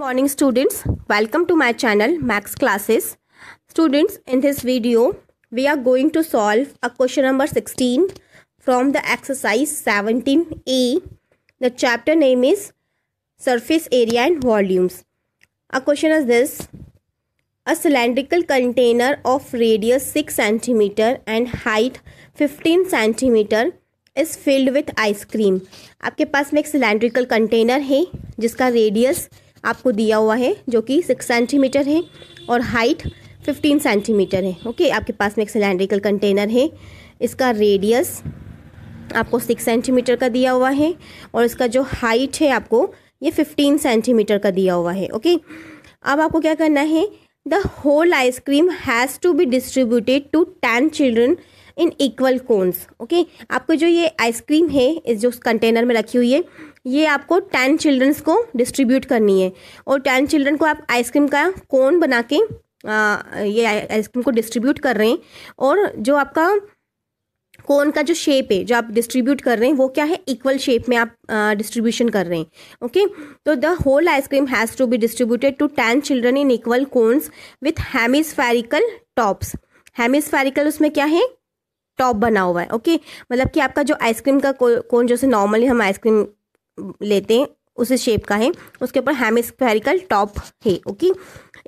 morning students welcome to my channel max classes students in this video we are going to solve a question number 16 from the exercise 17a the chapter name is surface area and volumes a question is this a cylindrical container of radius 6 cm and height 15 cm is filled with ice cream आपके पास में एक cylindrical container है जिसका radius आपको दिया हुआ है जो कि सिक्स सेंटीमीटर है और हाइट फिफ्टीन सेंटीमीटर है ओके आपके पास में एक सिलेंड्रिकल कंटेनर है इसका रेडियस आपको सिक्स सेंटीमीटर का दिया हुआ है और इसका जो हाइट है आपको ये फिफ्टीन सेंटीमीटर का दिया हुआ है ओके अब आपको क्या करना है the whole ice cream has to be distributed to ten children in equal cones okay आपको जो ये आइसक्रीम है इस जो कंटेनर में रखी हुई है ये आपको टेन चिल्ड्रंस को डिस्ट्रीब्यूट करनी है और टेन चिल्ड्रन को आप आइसक्रीम का कोन बना के आ, ये आइसक्रीम को डिस्ट्रीब्यूट कर रहे हैं और जो आपका कोन का जो शेप है जो आप डिस्ट्रीब्यूट कर रहे हैं वो क्या है इक्वल शेप में आप डिस्ट्रीब्यूशन कर रहे हैं ओके तो the whole ice cream has to be distributed to ten children in equal cones with hemispherical tops hemispherical उसमें क्या है टॉप बना हुआ है ओके मतलब कि आपका जो आइसक्रीम का कोन जैसे नॉर्मली हम आइसक्रीम लेते हैं उसी शेप का है उसके ऊपर हेमिस्फेरिकल टॉप है okay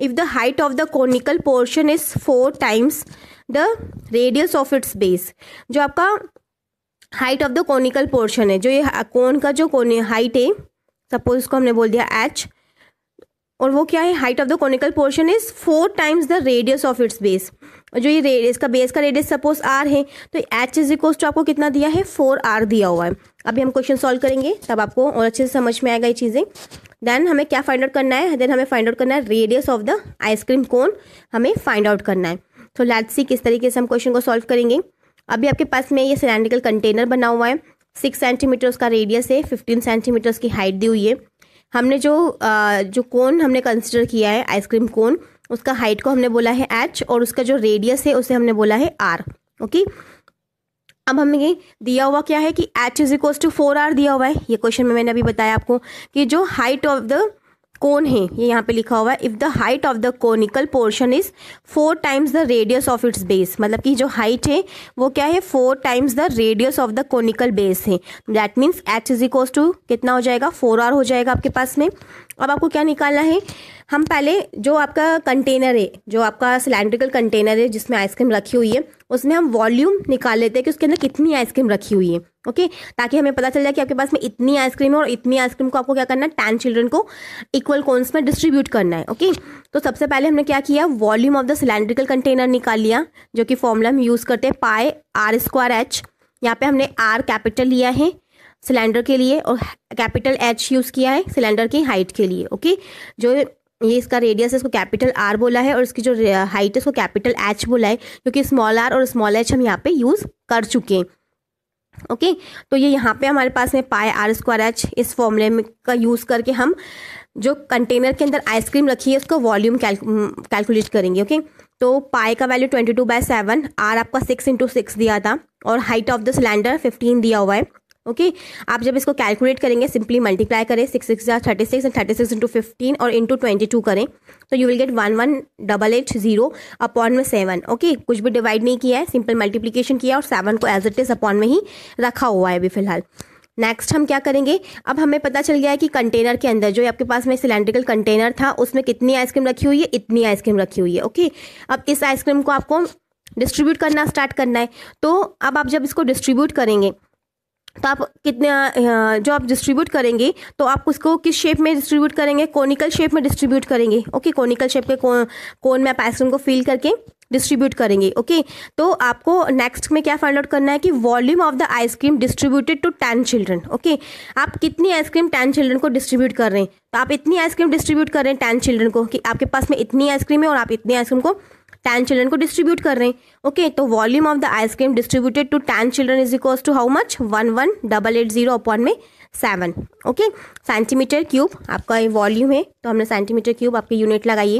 if the height of the conical portion is four times the radius of its base जो आपका height of the conical portion है जो ये कोन का जो कोने हाइट है सपोज उसको हमने बोल दिया एच और वो क्या है height of the conical portion is four times the radius of its base और जो ये रेडियस का बेस का रेडियस सपोज आर है तो एच इज इक्वल्स टू आपको कितना दिया है फोर आर दिया हुआ है अभी हम क्वेश्चन सॉल्व करेंगे तब आपको और अच्छे से समझ में आएगा ये चीज़ें देन हमें क्या फाइंड आउट करना है देन हमें फाइंड आउट करना है radius of the ice cream cone हमें फाइंड आउट करना है तो लेट्स सी किस तरीके से हम क्वेश्चन को सॉल्व करेंगे अभी आपके पास में ये सिलेंड्रिकल कंटेनर बना हुआ है सिक्स सेंटीमीटर उसका रेडियस है फिफ्टीन सेंटीमीटर उसकी हाइट दी हुई है हमने जो आ, जो कोन हमने कंसिडर किया है आइसक्रीम कोन उसका हाइट को हमने बोला है एच और उसका जो रेडियस है उसे हमने बोला है आर ओके अब हमें दिया हुआ क्या है कि H is equals to four R दिया हुआ है ये क्वेश्चन में मैंने अभी बताया आपको कि जो हाइट ऑफ द कोन है ये यहाँ पे लिखा हुआ है if the height of the conical portion is four times the radius of its base मतलब कि जो हाइट है वो क्या है four times the radius of the conical base है that means H is equals to कितना हो जाएगा फोर आर हो जाएगा आपके पास में अब आपको क्या निकालना है हम पहले जो आपका कंटेनर है जो आपका सिलेंड्रिकल कंटेनर है जिसमें आइसक्रीम रखी हुई है उसमें हम वॉल्यूम निकाल लेते हैं कि उसके अंदर कितनी आइसक्रीम रखी हुई है ओके ताकि हमें पता चल जाए कि आपके पास में इतनी आइसक्रीम है और इतनी आइसक्रीम को आपको क्या करना है टेन चिल्ड्रन को इक्वल कोन्स में डिस्ट्रीब्यूट करना है ओके तो सबसे पहले हमने क्या किया volume of the cylindrical container निकाल लिया जो कि फॉर्मूला हम यूज़ करते हैं पाए आर स्क्वायर एच यहाँ पर हमने आर कैपिटल लिया है सिलेंडर के लिए और कैपिटल एच यूज़ किया है सिलेंडर की हाइट के लिए ओके जो ये इसका रेडियस है इसको कैपिटल आर बोला है और इसकी जो हाइट है इसको कैपिटल एच बोला है क्योंकि स्मॉल आर और स्मॉल एच हम यहाँ पे यूज़ कर चुके हैं ओके तो ये यहाँ पे हमारे पास में पाए आर स्क्वायर एच इस फॉर्मूले में का यूज़ करके हम जो कंटेनर के अंदर आइसक्रीम रखी है उसको वॉल्यूम कैलकुलेट करेंगे ओके तो पाए का value twenty two by seven R आपका सिक्स इंटू सिक्स दिया था और height of the cylinder fifteen दिया हुआ है ओके आप जब इसको कैलकुलेट करेंगे सिंपली मल्टीप्लाई करें सिक्स सिक्स या thirty six and thirty six into fifteen और इंटू ट्वेंटी टू करें तो you will get one one double eight zero upon में सेवन ओके कुछ भी डिवाइड नहीं किया है सिंपल मल्टीप्लीकेशन किया और सेवन को एज इट इज अपॉन में ही रखा हुआ है अभी फिलहाल नेक्स्ट हम क्या करेंगे अब हमें पता चल गया है कि कंटेनर के अंदर जो आपके पास में सिलेंड्रिकल कंटेनर था उसमें कितनी आइसक्रीम रखी हुई है इतनी आइसक्रीम रखी हुई है ओके अब इस आइसक्रीम को आपको डिस्ट्रीब्यूट करना स्टार्ट करना है तो अब आप जब इसको डिस्ट्रीब्यूट करेंगे तो आप कितने जो आप डिस्ट्रीब्यूट करेंगे तो आप उसको किस शेप में डिस्ट्रीब्यूट करेंगे कॉनिकल शेप में डिस्ट्रीब्यूट करेंगे ओके कॉनिकल शेप के कौन कौन में आप आइसक्रीम को फिल करके डिस्ट्रीब्यूट करेंगे ओके तो आपको नेक्स्ट में क्या फाइंड आउट करना है कि volume of the ice cream distributed to ten children okay आप कितनी आइसक्रीम टेन चिल्ड्रन को डिस्ट्रीब्यूट कर रहे हैं तो आप इतनी आइसक्रीम डिस्ट्रीब्यूट कर रहे हैं टेन चिल्ड्रन को कि आपके पास में इतनी आइसक्रीम है और आप इतनी आइसक्रीम को टेन चिल्ड्रन को डिस्ट्रीब्यूट कर रहे हैं ओके तो volume of the ice cream distributed to ten children is equals to how much one one double eight zero upon में सेवन ओके सेंटीमीटर क्यूब आपका वॉल्यूम है तो हमने सेंटीमीटर क्यूब आपकी यूनिट लगाइए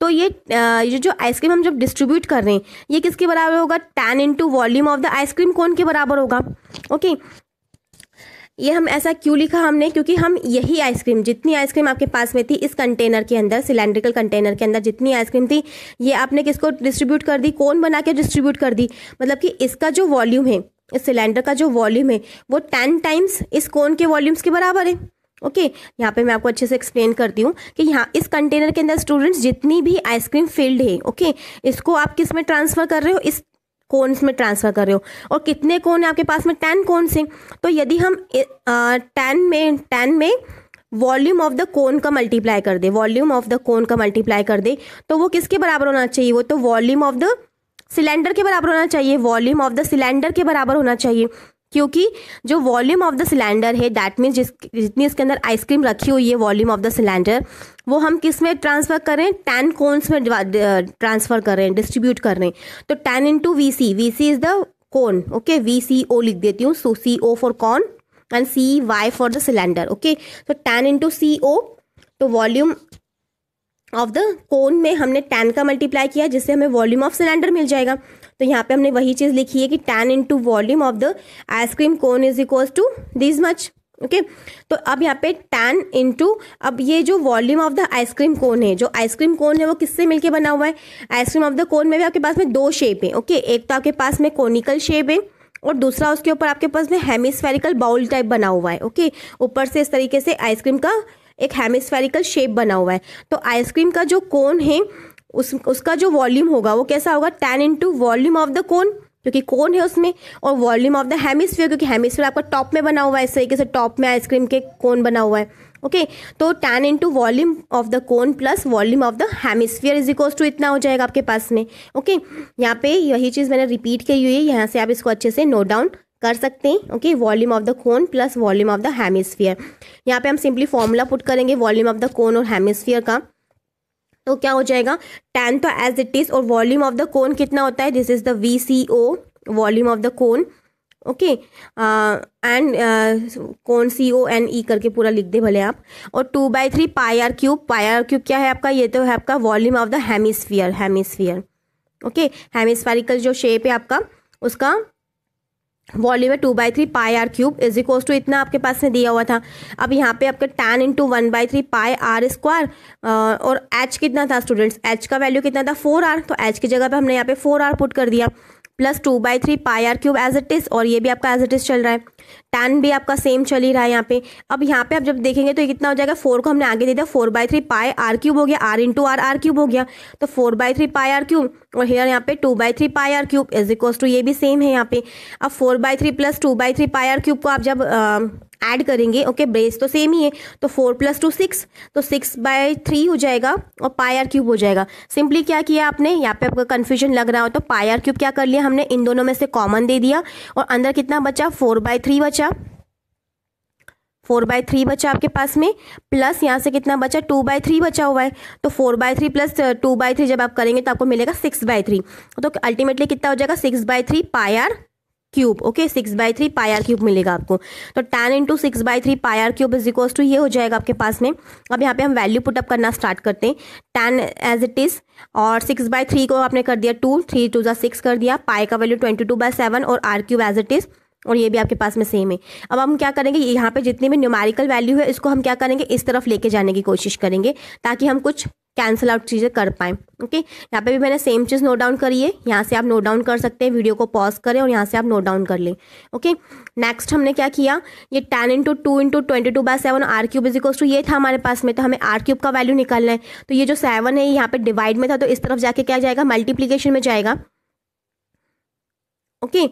तो ये ये जो आइसक्रीम हम जब डिस्ट्रीब्यूट कर रहे हैं ये किसके बराबर होगा ten into volume of the ice cream कौन के बराबर होगा ओके ये हम ऐसा क्यों लिखा हमने क्योंकि हम यही आइसक्रीम जितनी आइसक्रीम आपके पास में थी इस कंटेनर के अंदर सिलेंड्रिकल कंटेनर के अंदर जितनी आइसक्रीम थी ये आपने किसको डिस्ट्रीब्यूट कर दी कौन बना के डिस्ट्रीब्यूट कर दी मतलब कि इसका जो वॉल्यूम है इस सिलेंडर का जो वॉल्यूम है वो टेन टाइम्स इस कौन के वॉल्यूम्स के बराबर है ओके okay, यहाँ पे मैं आपको अच्छे से एक्सप्लेन करती हूँ कि यहाँ इस कंटेनर के अंदर स्टूडेंट्स जितनी भी आइसक्रीम फील्ड है ओके okay, इसको आप किस में ट्रांसफ़र कर रहे हो इस कोन्स में ट्रांसफ़र कर रहे हो और कितने कोन है आपके पास में टेन कोन्स हैं तो यदि हम टेन में टेन में वॉल्यूम ऑफ द कोन का मल्टीप्लाई कर दे वॉल्यूम ऑफ द कोन का मल्टीप्लाई कर दे तो वो किसके बराबर होना चाहिए वो तो वॉल्यूम ऑफ द सिलेंडर के बराबर होना चाहिए वॉल्यूम ऑफ द सिलेंडर के बराबर होना चाहिए क्योंकि जो वॉल्यूम ऑफ द सिलेंडर है दैट मीन्स जिस जितनी इसके अंदर आइसक्रीम रखी हुई है वॉल्यूम ऑफ द सिलेंडर वो हम किस में ट्रांसफ़र करें टेन कोन्स में ट्रांसफ़र कर रहे हैं डिस्ट्रीब्यूट कर रहे हैं तो ten into V C V C is the cone okay V C O लिख देती हूँ so C O for cone and C Y for the cylinder okay तो टेन इंटू सी ओ तो वॉल्यूम ऑफ द कोन में हमने ten का multiply किया जिससे हमें वॉल्यूम ऑफ सिलेंडर मिल जाएगा तो यहाँ पे हमने वही चीज़ लिखी है कि ten into volume of the ice cream cone is equal to this much okay तो अब यहाँ पे टेन इंटू अब ये जो volume of the ice cream cone है जो आइसक्रीम कोन है वो किससे मिलके बना हुआ है आइसक्रीम ऑफ द कोन में भी आपके पास में दो शेप है ओके okay? एक तो आपके पास में कोनिकल शेप है और दूसरा उसके ऊपर आपके पास में हेमिस्फेरिकल बाउल टाइप बना हुआ है ओके okay? ऊपर से इस तरीके से आइसक्रीम का एक हेमिस्फेरिकल शेप बना हुआ है तो आइसक्रीम का जो कोन है उस उसका जो वॉल्यूम होगा वो कैसा होगा ten into volume of the cone क्योंकि कोन है उसमें और वॉल्यूम ऑफ द हेमिस्फीयर क्योंकि हेमिस्फीयर आपका टॉप में बना हुआ है इस तरीके से टॉप में आइसक्रीम के कोन बना हुआ है ओके तो ten into volume of the cone plus volume of the hemisphere is equals to इतना हो जाएगा आपके पास में ओके यहाँ पे यही चीज़ मैंने रिपीट की हुई है यहाँ से आप इसको अच्छे से नोट डाउन कर सकते हैं okay volume of the cone plus volume of the hemisphere यहाँ पे हम सिंपली फॉर्मूला पुट करेंगे वॉल्यूम ऑफ द कोन और हेमिसफियर का तो क्या हो जाएगा टेन तो एज इट इज़ और वॉल्यूम ऑफ द कोन कितना होता है this is the V C O volume of the cone okay and कौन सी ओ एन ई करके पूरा लिख दे भले आप और two by three pi R cube pi R cube क्या है आपका ये तो है आपका volume of the hemisphere hemisphere okay hemispherical जो शेप है आपका उसका वॉल्यूम है two by three pi R cube is equal to इतना आपके पास में दिया हुआ था अब यहाँ पे आपका ten into one by three pi R square और एच कितना था स्टूडेंट्स एच का वैल्यू कितना था फोर आर तो एच की जगह पे हमने यहाँ पे फोर आर पुट कर दिया plus two by three pi R cube as it is और ये भी आपका एज इट इज़ चल रहा है टेन भी आपका सेम चल ही रहा है यहाँ पे अब यहाँ पे आप जब देखेंगे तो कितना हो जाएगा फोर को हमने आगे दे दिया four by three pi R cube हो गया R into R R cube हो गया तो four by three pi R cube और हेयर यहाँ पे two by three pi R cube is equals to ये भी सेम है यहाँ पे अब four by three plus two by three pi R cube को आप जब ऐड करेंगे ओके ब्रेस तो सेम ही है तो फोर प्लस टू सिक्स तो सिक्स बाय थ्री हो जाएगा और पाई आर क्यूब हो जाएगा सिंपली क्या किया आपने यहाँ पे आपका कन्फ्यूजन लग रहा हो तो पाई आर क्यूब क्या कर लिया हमने इन दोनों में से कॉमन दे दिया और अंदर कितना बचा फोर बाय थ्री बचा बचा फोर बाय थ्री बचा आपके पास में प्लस यहाँ से कितना बचा टू बाय थ्री बचा हुआ है तो four by three plus two by three जब आप करेंगे तो आपको मिलेगा सिक्स बाय थ्री तो अल्टीमेटली कितना हो जाएगा six by three pi R cube okay six by three pi R cube मिलेगा आपको तो ten into six by three pi R cube is equals to ये हो जाएगा आपके पास में अब यहाँ पे हम वैल्यू पुटअप करना स्टार्ट करते हैं टेन एज इट इज़ और सिक्स बाय थ्री को आपने कर दिया टू थ्री टू ज़ा सिक्स कर दिया पाई का value twenty two by seven और R cube as it is और ये भी आपके पास में सेम है अब हम क्या करेंगे यहाँ पे जितनी भी न्यूमेरिकल वैल्यू है इसको हम क्या करेंगे इस तरफ लेके जाने की कोशिश करेंगे ताकि हम कुछ कैंसिल आउट चीज़ें कर पाएँ ओके यहाँ पे भी मैंने सेम चीज़ नोट डाउन करी है यहाँ से आप नोट डाउन कर सकते हैं वीडियो को पॉज करें और यहाँ से आप नोट डाउन कर लें ओके नेक्स्ट हमने क्या किया ये ten into two into twenty two by seven R cube is equals to ये था हमारे पास में तो हमें आर क्यूब का वैल्यू निकालना है तो ये जो सेवन है यहाँ पे डिवाइड में था तो इस तरफ जाके क्या जाएगा मल्टीप्लीकेशन में जाएगा ओके okay?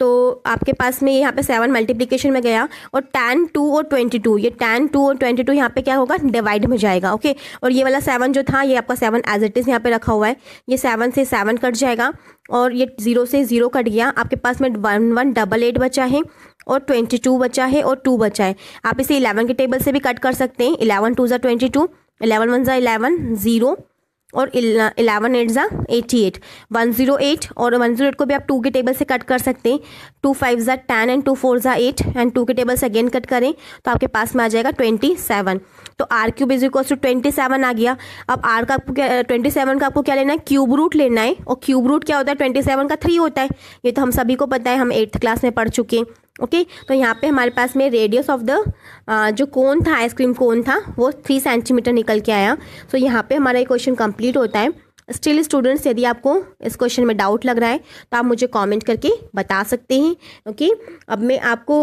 तो आपके पास में यहाँ पे सेवन मल्टीप्लीकेशन में गया और टेन टू और ट्वेंटी टू ये टेन टू और ट्वेंटी टू यहाँ पे क्या होगा डिवाइड में जाएगा ओके और ये वाला सेवन जो था ये आपका सेवन एज इट इज़ यहाँ पे रखा हुआ है ये सेवन से सेवन कट जाएगा और ये ज़ीरो से ज़ीरो कट गया आपके पास में वन वन डबल एट बचा है और ट्वेंटी टू बचा है और टू बचा है आप इसे इलेवन के टेबल से भी कट कर सकते हैं इलेवन टू ज़ा ट्वेंटी टू इलेवन वन ज़ा इलेवन ज़ीरो और इलेवन एट ज़ा eighty eight one zero eight और वन ज़ीरो एट को भी आप टू के टेबल से कट कर सकते हैं टू फाइव ज़ा टेन एंड टू फोर ज़ा एट एंड टू के टेबल से अगेन कट करें तो आपके पास में आ जाएगा ट्वेंटी सेवन तो R cube is equal to twenty seven आ गया अब आर का आपको क्या ट्वेंटी सेवन का आपको क्या लेना है क्यूब रूट लेना है और क्यूब रूट क्या होता है ट्वेंटी सेवन का थ्री होता है ये तो हम सभी को पता है हम एट्थ क्लास में पढ़ चुके हैं ओके तो यहाँ पे हमारे पास में रेडियस ऑफ द जो कोन था आइसक्रीम कोन था वो थ्री सेंटीमीटर निकल के आया सो तो so, यहाँ पे हमारा ये क्वेश्चन कंप्लीट होता है स्टिल स्टूडेंट्स यदि आपको इस क्वेश्चन में डाउट लग रहा है तो आप मुझे कमेंट करके बता सकते हैं ओके अब मैं आपको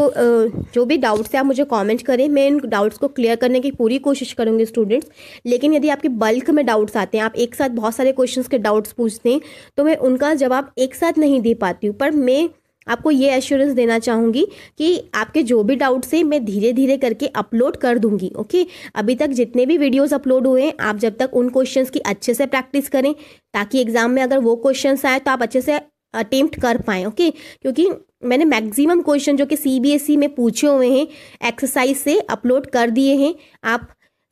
जो भी डाउट्स है आप मुझे कमेंट करें मैं इन डाउट्स को क्लियर करने की पूरी कोशिश करूँगी स्टूडेंट्स लेकिन यदि आपके बल्क में डाउट्स आते हैं आप एक साथ बहुत सारे क्वेश्चन के डाउट्स पूछते हैं तो मैं उनका जवाब एक साथ नहीं दे पाती हूँ पर मैं आपको ये एश्योरेंस देना चाहूँगी कि आपके जो भी डाउट्स हैं मैं धीरे धीरे करके अपलोड कर दूँगी ओके अभी तक जितने भी वीडियोस अपलोड हुए हैं आप जब तक उन क्वेश्चंस की अच्छे से प्रैक्टिस करें ताकि एग्ज़ाम में अगर वो क्वेश्चंस आए तो आप अच्छे से अटेम्प्ट कर पाएँ ओके क्योंकि मैंने मैक्सिमम क्वेश्चन जो कि सी e में पूछे हुए हैं एक्सरसाइज से अपलोड कर दिए हैं आप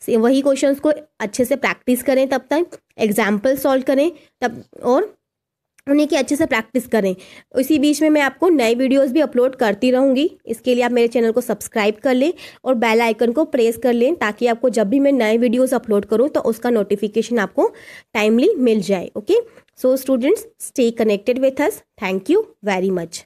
वही क्वेश्चंस को अच्छे से प्रैक्टिस करें तब तक एग्जाम्पल सॉल्व करें तब और उन्हें की अच्छे से प्रैक्टिस करें इसी बीच में मैं आपको नए वीडियोस भी अपलोड करती रहूँगी इसके लिए आप मेरे चैनल को सब्सक्राइब कर लें और बेल आइकन को प्रेस कर लें ताकि आपको जब भी मैं नए वीडियोस अपलोड करूँ तो उसका नोटिफिकेशन आपको टाइमली मिल जाए okay so students stay connected with us thank you very much